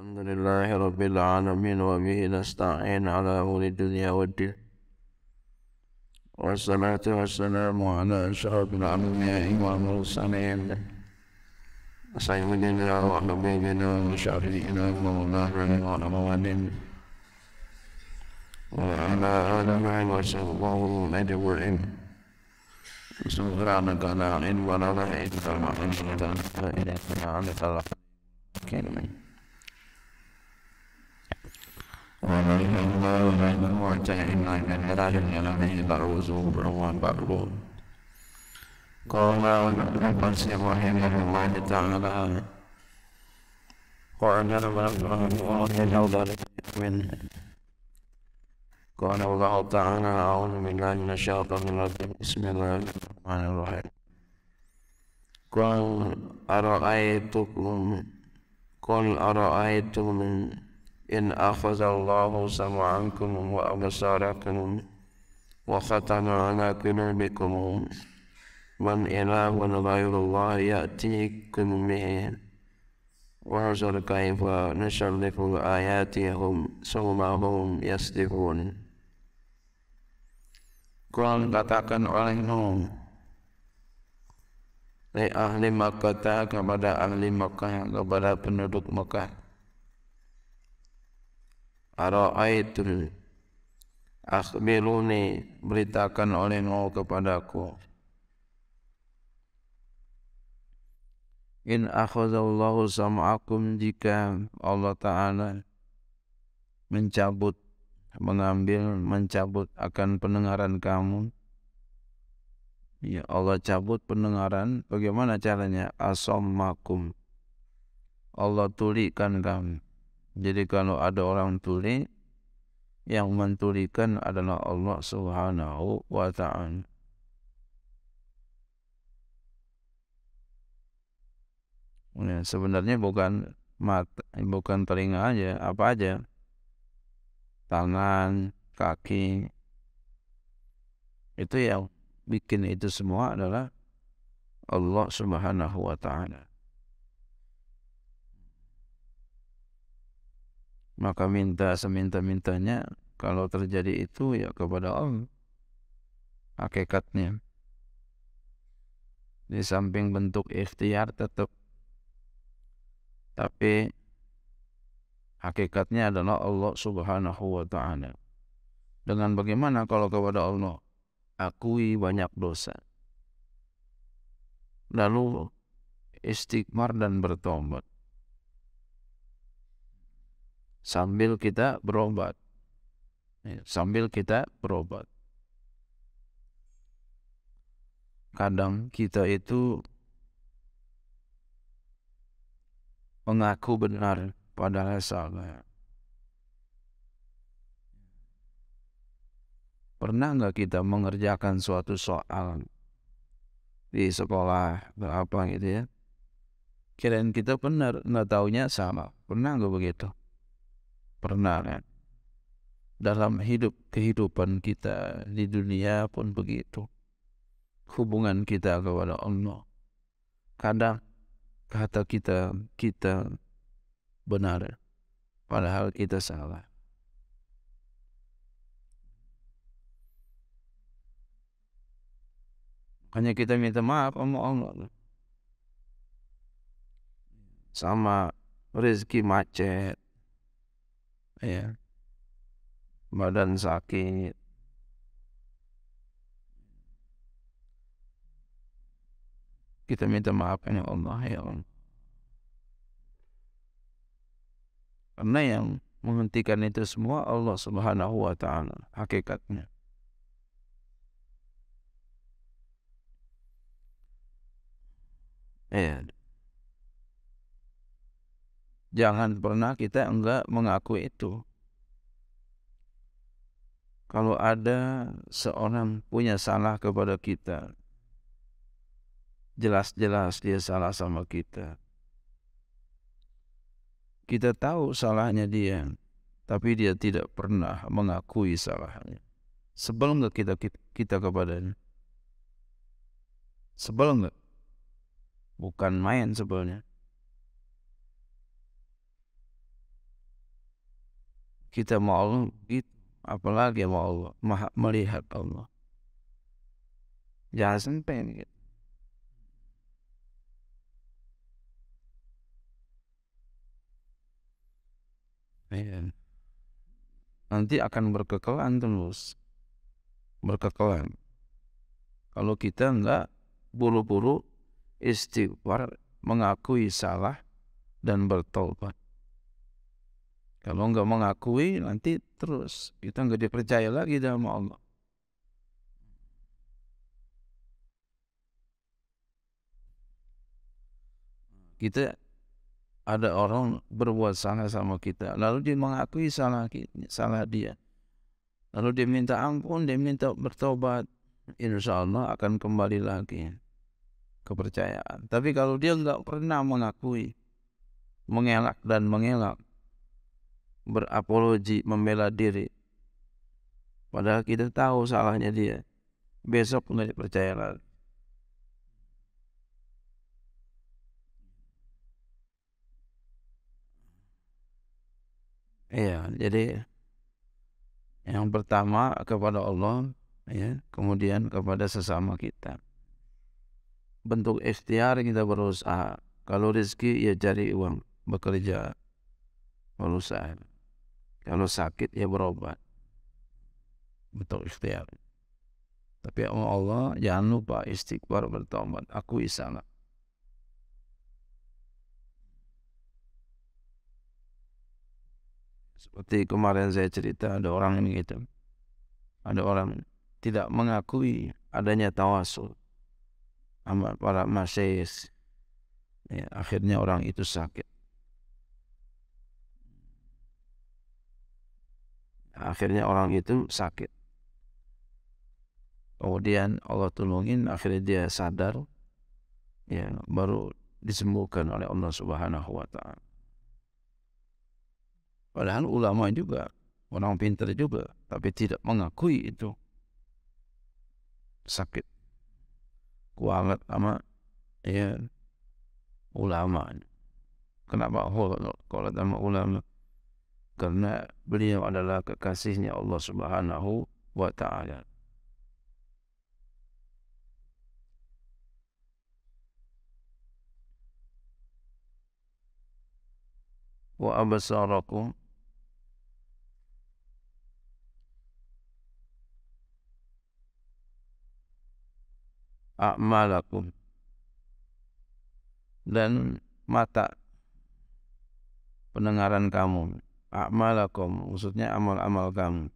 الحمد لله رب العالمين وبه نستعين على أمور الدنيا والدين والصلاة والسلام على أشرف الأنبياء والمرسلين سيدنا وحبيبنا وشفيعنا ومولانا ومولانا وعلى آله وصحبه أجمعين سبحانك لا علم لنا إلا ما علمتنا إنك أنت العليم الحكيم ومن من morning and had I been enemy that was over one battle. قال ونفسي وحين الله تعالى وعمل وأن الله من قال الله تعالى أعوذ بالله من الشيطان الرجيم بسم الله الرحمن الرحيم قل أرأيتكم قل أرأيتم إن أخذ الله سمعكم وأبصاركم وختم على قلوبكم من إله غير الله يأتيكم به وانظر كيف نشرف آياتهم ثم هم يصدفون Quran katakan olehmu Dari ahli Makkah kepada ahli Makkah kepada penduduk Ara'aitul akhbiruni beritakan oleh engkau kepadaku In akhazallahu sam'akum jika Allah Ta'ala mencabut, mengambil, mencabut akan pendengaran kamu. Ya Allah cabut pendengaran, bagaimana caranya? makum. Allah tulikan kamu. Jadi kalau ada orang tuli, yang mentulikan adalah Allah Subhanahu wa taala. Ya, sebenarnya bukan mata, bukan telinga aja, apa aja. Tangan, kaki. Itu yang bikin itu semua adalah Allah Subhanahu wa taala. maka minta seminta-mintanya kalau terjadi itu ya kepada Allah hakikatnya di samping bentuk ikhtiar tetap tapi hakikatnya adalah Allah Subhanahu wa taala dengan bagaimana kalau kepada Allah akui banyak dosa lalu istighfar dan bertobat sambil kita berobat. Iya. sambil kita berobat. Kadang kita itu mengaku benar padahal salah. Pernah nggak kita mengerjakan suatu soal di sekolah berapa gitu ya? Kirain kita benar, nggak taunya sama. Pernah nggak begitu? pernah kan ya. dalam hidup kehidupan kita di dunia pun begitu hubungan kita kepada Allah kadang kata kita kita benar padahal kita salah hanya kita minta maaf sama Allah sama rezeki macet ya, Badan sakit. Kita minta maaf ya Allah ya Allah. Karena yang menghentikan itu semua Allah Subhanahu wa taala hakikatnya. And iya. Jangan pernah kita enggak mengakui itu. Kalau ada seorang punya salah kepada kita, jelas-jelas dia salah sama kita. Kita tahu salahnya dia, tapi dia tidak pernah mengakui salahnya. Sebel kita, kita kita kepadanya? Sebel Bukan main sebelumnya. kita mau Allah begitu apalagi mau Allah maha melihat Allah jangan sampai gitu. Nanti akan berkekelan terus berkekelan kalau kita enggak buru-buru istighfar mengakui salah dan bertobat kalau nggak mengakui nanti terus kita nggak dipercaya lagi sama Allah. Kita ada orang berbuat salah sama kita, lalu dia mengakui salah kita, salah dia. Lalu dia minta ampun, dia minta bertobat, insya Allah akan kembali lagi kepercayaan. Tapi kalau dia nggak pernah mengakui, mengelak dan mengelak, berapologi membela diri padahal kita tahu salahnya dia besok nggak dipercaya lagi Iya, jadi yang pertama kepada Allah, ya, kemudian kepada sesama kita. Bentuk ikhtiar kita berusaha. Kalau rezeki ya cari uang, bekerja, berusaha. Kalau sakit ya berobat. Betul ikhtiar. Tapi oh Allah jangan lupa istighfar bertobat. Aku salah. Seperti kemarin saya cerita ada orang ini gitu. Ada orang tidak mengakui adanya tawasul sama para masyayikh. Ya, akhirnya orang itu sakit. akhirnya orang itu sakit kemudian Allah tolongin akhirnya dia sadar ya baru disembuhkan oleh Allah Subhanahu wa taala padahal ulama juga orang pintar juga tapi tidak mengakui itu sakit kuangat sama ya ulama kenapa kalau sama ulama karena beliau adalah kekasihnya Allah Subhanahu wa taala. Wa absarakum a'malakum dan mata pendengaran kamu a'malakum, maksudnya amal-amal kamu.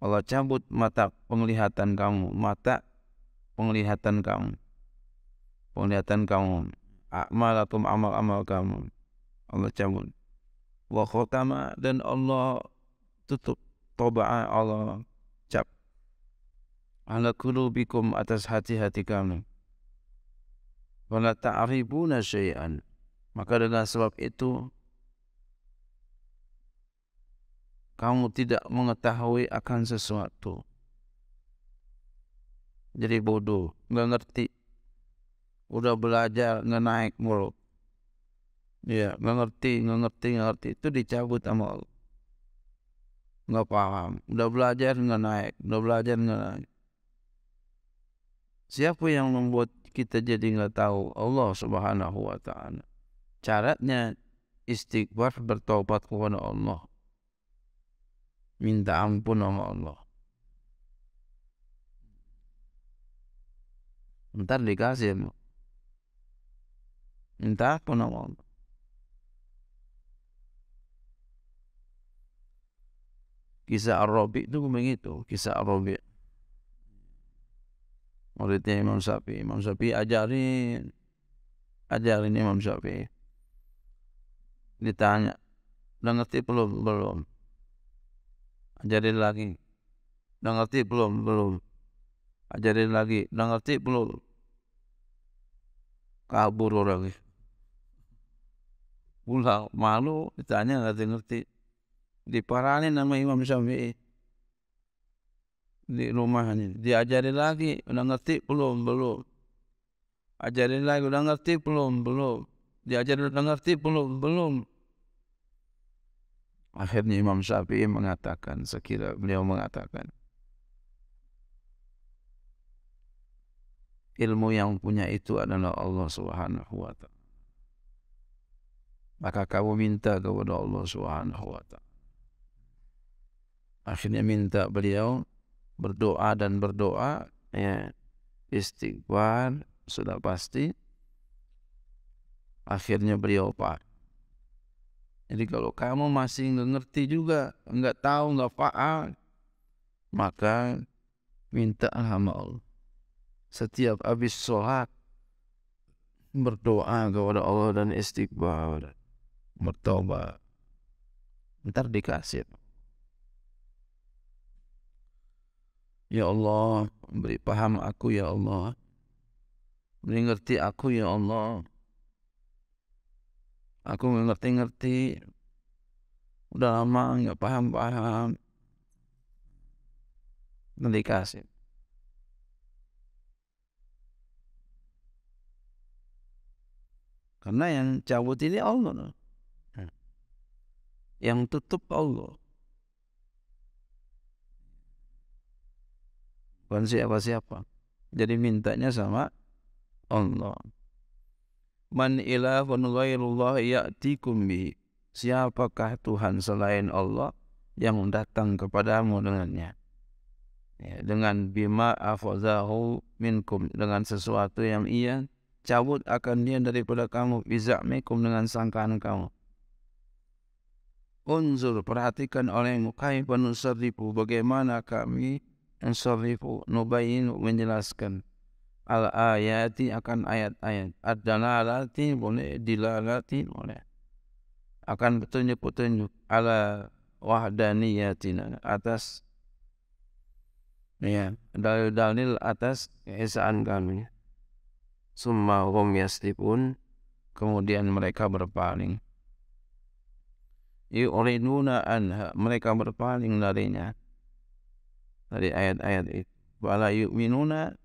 Allah cabut mata penglihatan kamu, mata penglihatan kamu. Penglihatan kamu, a'malakum amal-amal kamu. Allah cabut. Wa khotama dan Allah tutup toba'a Allah cap ala kulubikum atas hati-hati kamu. Wala ta'ribuna syai'an maka dengan sebab itu kamu tidak mengetahui akan sesuatu. Jadi bodoh, nggak ngerti. Udah belajar nggak naik mulu. Ya, nggak ngerti, nggak ngerti, nggak ngerti itu dicabut sama Allah. Nggak paham. Udah belajar nggak naik, udah belajar nggak naik. Siapa yang membuat kita jadi nggak tahu Allah Subhanahu Wa Taala? Caranya istighfar bertobat kepada Allah. Minta ampun sama Allah. Ntar dikasih Minta ampun sama Allah. Kisah Arabi itu begitu. Kisah Arabi rabi Muridnya Imam Syafi'i. Imam Syafi'i ajarin. Ajarin Imam Syafi'i ditanya, udah ngerti belum? Belum. Ajarin lagi. Udah ngerti belum? Belum. Ajarin lagi. Udah ngerti belum? Kabur orang Pulang malu ditanya ngerti-ngerti. Diparani nama Imam Syafi'i di rumahnya diajarin lagi udah ngerti belum belum ajarin lagi udah ngerti belum belum diajarin udah ngerti belum belum Akhirnya Imam Syafi'i mengatakan, sekira beliau mengatakan, ilmu yang punya itu adalah Allah Subhanahu wa taala. Maka kamu minta kepada Allah Subhanahu wa taala. Akhirnya minta beliau berdoa dan berdoa ya istighfar sudah pasti akhirnya beliau pak jadi kalau kamu masih nggak ngerti juga, nggak tahu, nggak faa, maka minta sama Allah. Setiap habis sholat berdoa kepada Allah dan istighfar, bertobat. Ntar dikasih. Ya Allah, beri paham aku ya Allah. Beri ngerti aku ya Allah aku nggak ngerti-ngerti udah lama nggak paham-paham nanti kasih. karena yang cabut ini Allah hmm. yang tutup Allah bukan siapa-siapa jadi mintanya sama Allah Man ilahun ghairullah ya'tikum bi. Siapakah Tuhan selain Allah yang datang kepadamu dengannya? Ya, dengan bima afazahu minkum dengan sesuatu yang ia cabut akan dia daripada kamu bizamikum dengan sangkaan kamu. Unzur perhatikan oleh mukai penusarifu bagaimana kami nusarifu nubayin menjelaskan al-ayati akan ayat-ayat ad-dalalati boleh dilalati boleh akan petunjuk-petunjuk ala wahdaniyatina atas ya dalil-dalil atas keesaan kami summa hum yastifun kemudian mereka berpaling yuriduna anha mereka berpaling darinya dari ayat-ayat itu wala yu'minuna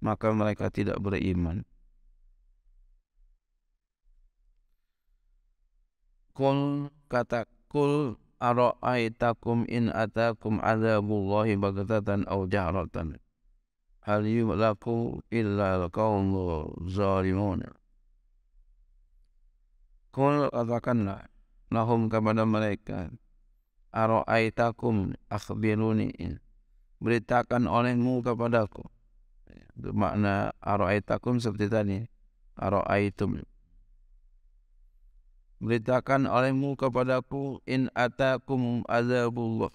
maka mereka tidak beriman. Kul kata kul ara'aitakum in atakum azabullahi baghtatan aw jahratan hal yulaku illa al zalimun Kul katakanlah lahum kepada mereka ara'aitakum akhbiruni beritakan olehmu kepadaku makna aro'aitakum seperti tadi aro'aitum beritakan olehmu kepadaku in atakum azabullah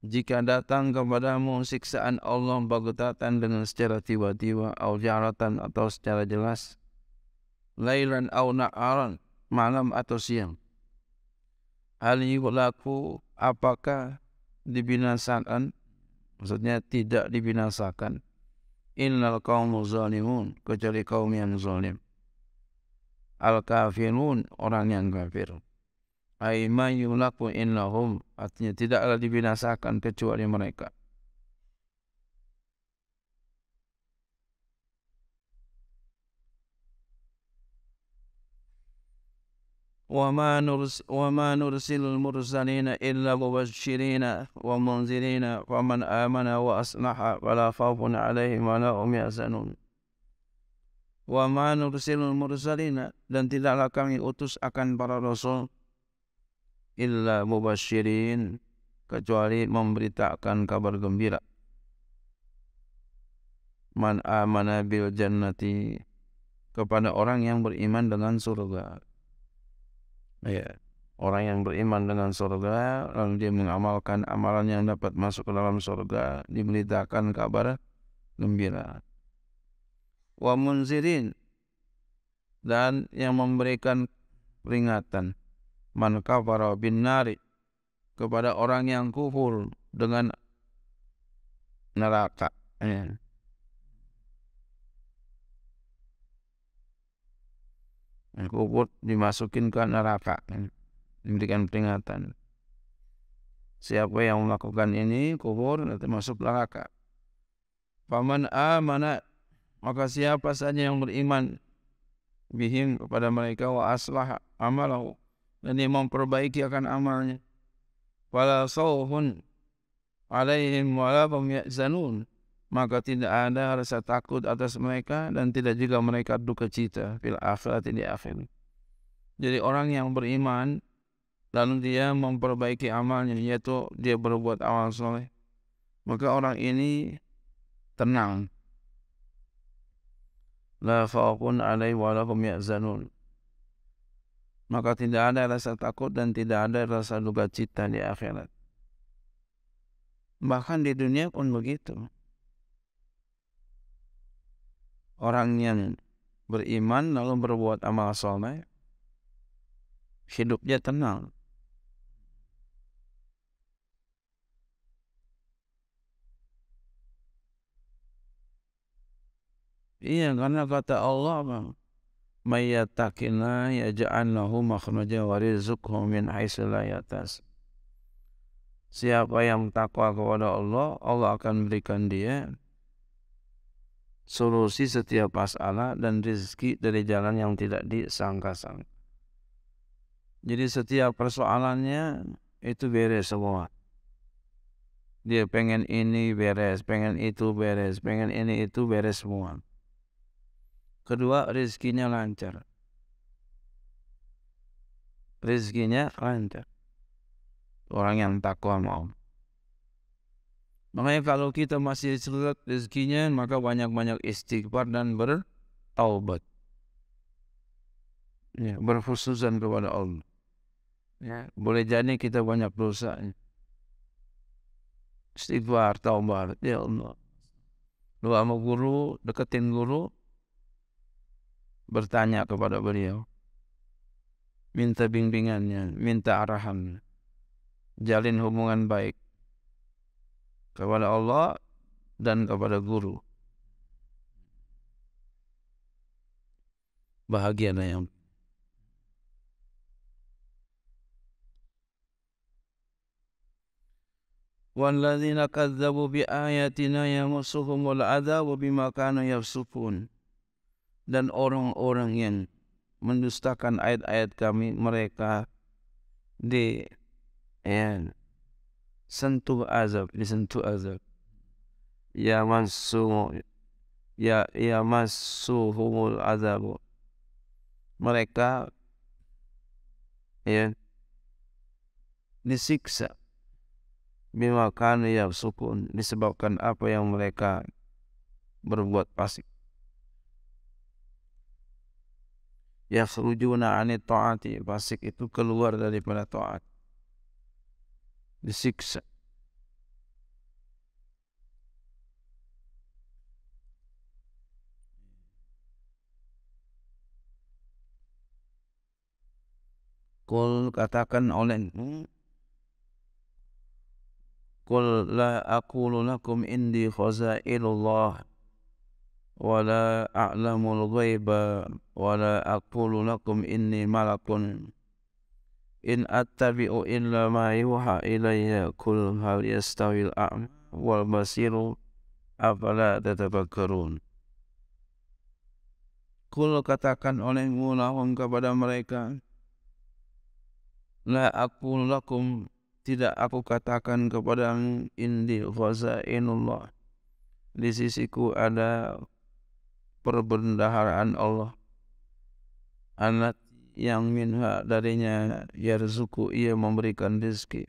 jika datang kepadamu siksaan Allah bagutatan dengan secara tiba-tiba au jaratan atau secara jelas lailan au na'aran malam atau siang hal ini aku apakah dibinasakan maksudnya tidak dibinasakan innal qaumuz zalimun kecuali kaum yang zalim al kafirun orang yang kafir ay ma yulaku innahum artinya tidaklah dibinasakan kecuali mereka وما نرسل وما نرسل المرسلين إلا مبشرين ومنذرين فمن آمن وأصلح فلا خوف عليهم ولا هم يحزنون وما نرسل المرسلين dan tidaklah kami utus akan para rasul illa mubashirin, kecuali memberitakan kabar gembira man amana bil jannati kepada orang yang beriman dengan surga ya orang yang beriman dengan surga lalu dia mengamalkan amalan yang dapat masuk ke dalam surga diberitakan kabar gembira wa munzirin dan yang memberikan peringatan man kafara bin nari kepada orang yang kufur dengan neraka iya. Kubur dimasukin ke neraka Diberikan peringatan Siapa yang melakukan ini kubur nanti masuk neraka Paman mana Maka siapa saja yang beriman Bihim kepada mereka Wa aslah amalahu Dan memperbaiki akan amalnya Wala sawfun Alaihim walabam ya'zanun maka tidak ada rasa takut atas mereka dan tidak juga mereka duka cita fil akhirat di akhir. Jadi orang yang beriman lalu dia memperbaiki amalnya yaitu dia berbuat amal soleh maka orang ini tenang la faukun alaihi walakum ya'zanun maka tidak ada rasa takut dan tidak ada rasa duka cita di akhirat bahkan di dunia pun begitu orang yang beriman lalu berbuat amal soleh hidupnya tenang Iya karena kata Allah bang Mayyatakillah yaja'an lahu makhraja wa rizqhu min yata's. Siapa yang takwa kepada Allah, Allah akan berikan dia solusi setiap masalah dan rezeki dari jalan yang tidak disangka-sangka. Jadi setiap persoalannya itu beres semua. Dia pengen ini beres, pengen itu beres, pengen ini itu beres semua. Kedua, rezekinya lancar. Rezekinya lancar. Orang yang takwa mau. Makanya kalau kita masih seret rezekinya, maka banyak-banyak istighfar dan bertaubat. Ya, kepada Allah. Ya, boleh jadi kita banyak dosa. Istighfar, taubat, ya Allah. Doa sama guru, deketin guru, bertanya kepada beliau. Minta bimbingannya, minta arahan. Jalin hubungan baik kepada Allah dan kepada guru. Bahagia dan yang والذين كذبوا بآياتنا يمسهم العذاب بما كانوا يفسقون dan orang-orang yang mendustakan ayat-ayat kami mereka di ya, sentuh azab, disentuh azab. Ya masu ya ya humul azab. Mereka ya disiksa memakan ya sukun disebabkan apa yang mereka berbuat pasif. Yakhrujuna anit taati, pasik itu keluar daripada taat disiksa. Kul katakan olehmu Kul la aqulu lakum indi khazainullah wa la a'lamul ghaiba wa la aqulu lakum inni malakun in attabi'u illa ma yuha ilayya kul hal yastawil a'ma wal basiru afala tatafakkarun Kul katakan olehmu lahum kepada mereka La aku lakum tidak aku katakan kepadamu indi khazainullah di sisiku ada perbendaharaan Allah anak yang minha darinya yarzuku ia memberikan rezeki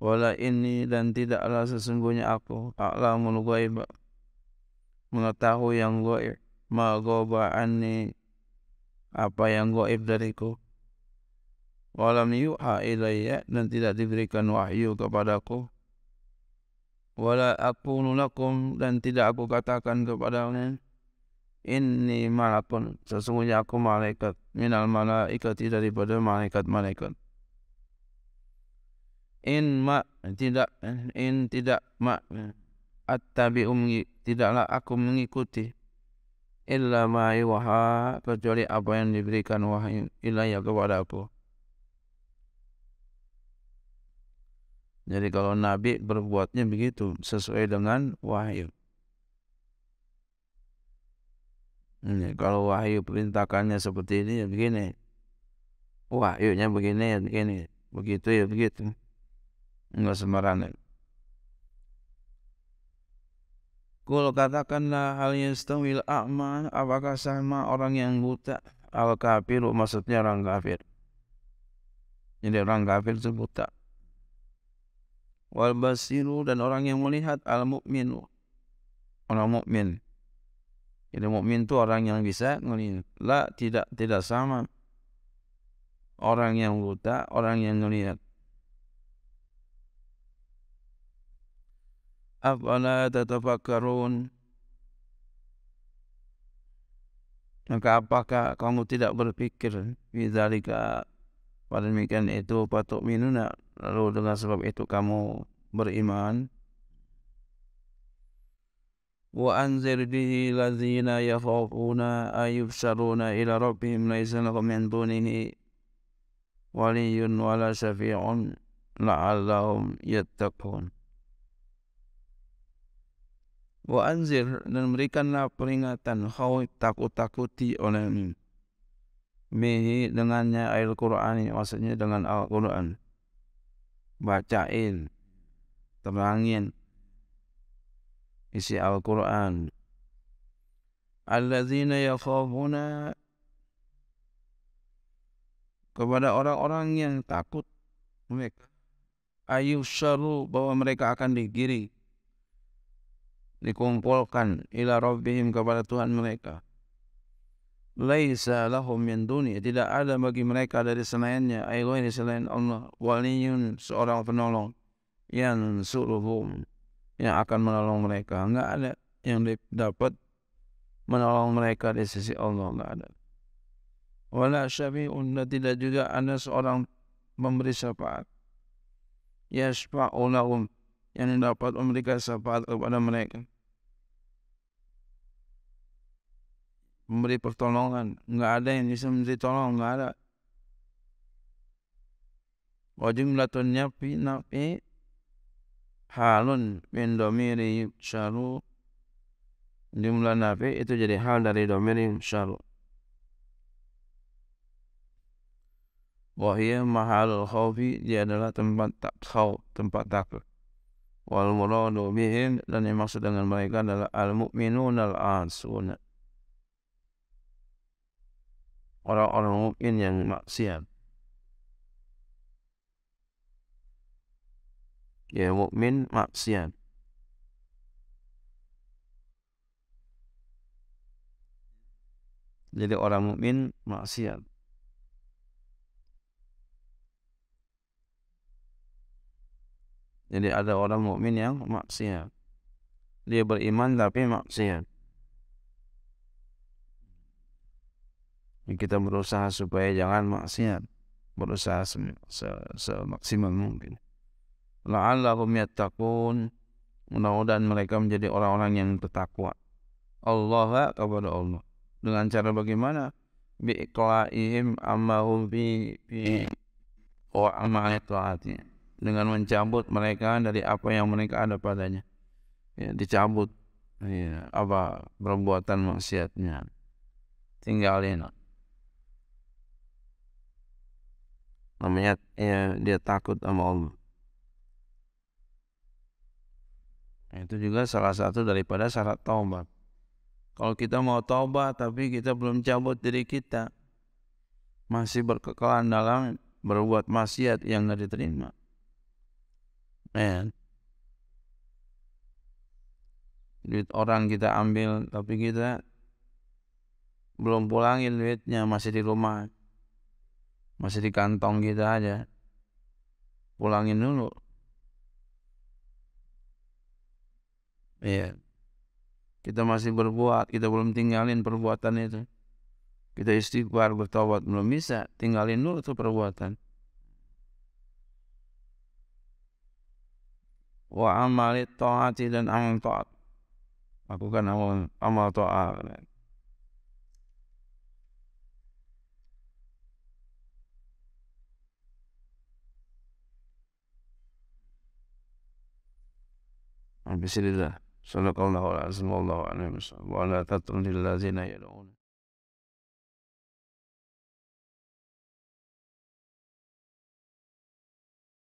wala ini dan tidaklah sesungguhnya aku a'lamul ghaib mengetahui yang ghaib ma ghaba anni apa yang ghaib dariku walam yuha ilayya dan tidak diberikan wahyu kepadaku wala aku nulakum dan tidak aku katakan kepadanya Inni malakun, sesungguhnya aku malaikat, minal malaikati daripada malaikat-malaikat. In ma tidak, in tidak ma attabi umgi, tidaklah aku mengikuti illa ma yuha kecuali apa yang diberikan wahyu ilayya kepada aku. Jadi kalau Nabi berbuatnya begitu sesuai dengan wahyu. Ini kalau wahyu perintahkannya seperti ini ya begini. Wahyunya begini ya begini. Begitu ya begitu. Enggak sembarangan. Kul katakanlah hal yastawil a'ma apakah sama orang yang buta al kafir maksudnya orang kafir. Jadi orang kafir itu buta. Wal basiru dan orang yang melihat al mukmin orang mukmin jadi mukmin itu orang yang bisa melihat. La tidak tidak sama. Orang yang buta, orang yang melihat. Afala tatafakkarun Maka apakah kamu tidak berpikir Bidzalika pada demikian itu patuk minuna Lalu dengan sebab itu kamu beriman وأنذر به الذين يخافون أن يبشرون إلى ربهم ليس لهم من دونه ولي ولا شفيع لعلهم يتقون Wa anzir dan berikanlah peringatan kau takut-takuti olehmu bihi dengannya ayat Quran maksudnya dengan Al Quran bacain terangin isi Al-Quran. Alladzina yakhafuna kepada orang-orang yang takut mereka syaru bahwa mereka akan digiri dikumpulkan ila rabbihim kepada Tuhan mereka laisa lahum min dunia tidak ada bagi mereka dari selainnya ini selain Allah waliyun seorang penolong yang suruhum yang akan menolong mereka nggak ada yang dapat menolong mereka di sisi Allah nggak ada wala syafi'un dan tidak juga ada seorang memberi syafaat yasfa'u lahum yang dapat memberikan syafaat kepada mereka memberi pertolongan nggak ada yang bisa memberi tolong nggak ada wajib latunnya fi nafi halun min domiri syaru jumlah nafi itu jadi hal dari domiri yusharu Wahia mahalul khawfi Dia adalah tempat tak khaw Tempat takut Wal muradu bihim Dan yang maksud dengan mereka adalah Al-mu'minun al-asuna Orang-orang mukmin yang maksiat ya mukmin maksiat jadi orang mukmin maksiat jadi ada orang mukmin yang maksiat dia beriman tapi maksiat kita berusaha supaya jangan maksiat berusaha semaksimal mungkin la'allahum yattaqun mudah-mudahan mereka menjadi orang-orang yang bertakwa Allah kepada Allah dengan cara bagaimana biqlaihim amahum bi bi wa amaitlaati dengan mencabut mereka dari apa yang mereka ada padanya ya, dicabut ya, apa perbuatan maksiatnya tinggalin namanya ya, dia takut sama Allah Nah, itu juga salah satu daripada syarat taubat. Kalau kita mau taubat tapi kita belum cabut diri kita, masih berkekalan dalam berbuat maksiat yang nggak diterima. Man. Ya Duit orang kita ambil tapi kita belum pulangin duitnya masih di rumah masih di kantong kita aja pulangin dulu Iya. Kita masih berbuat, kita belum tinggalin perbuatan itu. Kita istighfar, bertobat belum bisa, tinggalin dulu tuh perbuatan. Wa amali taati dan amal taat. Lakukan amal amal taat. بسم Sallallahu alaihi wasallam. Wa la tatrudil ladzina yad'un